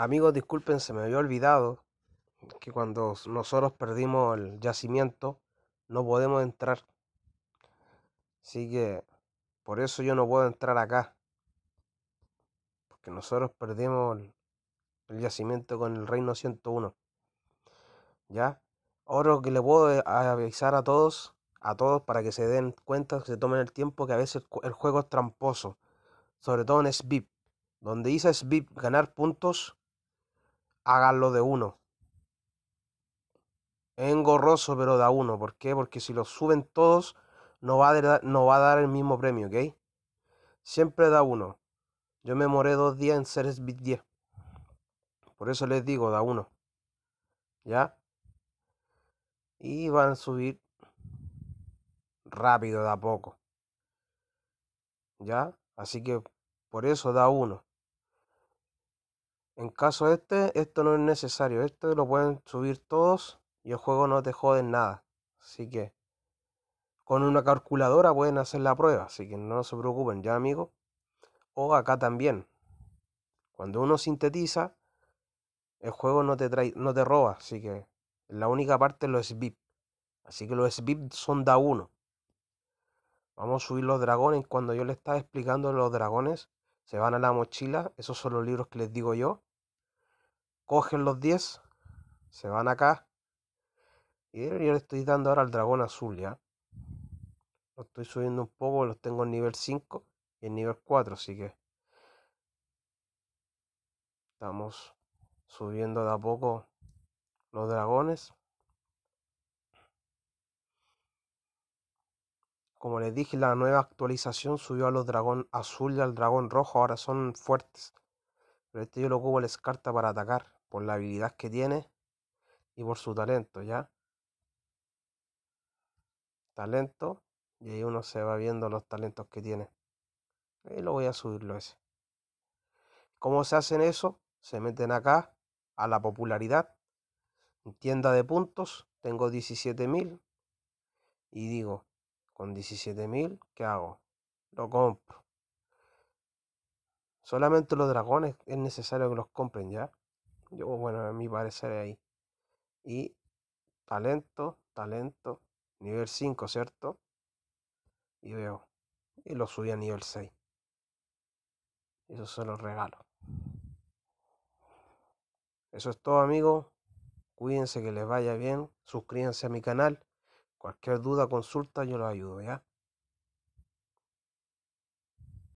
Amigos, disculpen, se me había olvidado que cuando nosotros perdimos el yacimiento no podemos entrar. Así que por eso yo no puedo entrar acá. Porque nosotros perdimos el, yacimiento con el reino 101. ¿Ya? Oro que le puedo eh, avisar a todos, a todos para que se den cuenta, que se tomen el tiempo, que a veces el juego es tramposo. Sobre todo en SBIP. Donde dice SBIP ganar puntos, háganlo de uno. Es engorroso, pero da uno. ¿Por qué? Porque si lo suben todos, no va, a dar, no va a dar el mismo premio, ¿ok? Siempre da uno. Yo me moré dos días en seres bit 10. Por eso les digo, da uno. ¿Ya? Y van a subir rápido, da poco. ¿Ya? Así que por eso da uno. En caso este, esto no es necesario. Esto lo pueden subir todos y el juego no te jode en nada. Así que con una calculadora pueden hacer la prueba. Así que no se preocupen ya, amigos. O acá también. Cuando uno sintetiza, el juego no te, trae, no te roba. Así que la única parte es los VIP. Así que los VIP son da uno. Vamos a subir los dragones. Cuando yo les estaba explicando los dragones, se van a la mochila. Esos son los libros que les digo yo cogen los 10, se van acá. Y yo le estoy dando ahora al dragón azul, ¿ya? Lo estoy subiendo un poco, los tengo en nivel 5 y en nivel 4, así que estamos subiendo de a poco los dragones. Como les dije, la nueva actualización subió a los dragón azul y al dragón rojo, ahora son fuertes. Pero este yo lo cubo les carta para atacar por la habilidad que tiene y por su talento, ¿ya? Talento, y ahí uno se va viendo los talentos que tiene. Y lo voy a subirlo ese. ¿Cómo se hacen eso? Se meten acá a la popularidad. tienda de puntos tengo 17.000. Y digo, con 17.000, ¿qué hago? Lo compro. Solamente los dragones es necesario que los compren ya. Yo, bueno, a mi parecer ahí. Y talento, talento, nivel 5, ¿cierto? Y veo, y lo subí a nivel 6. eso se lo regalo Eso es todo, amigos. Cuídense, que les vaya bien. Suscríbanse a mi canal. Cualquier duda, consulta, yo los ayudo, ¿ya?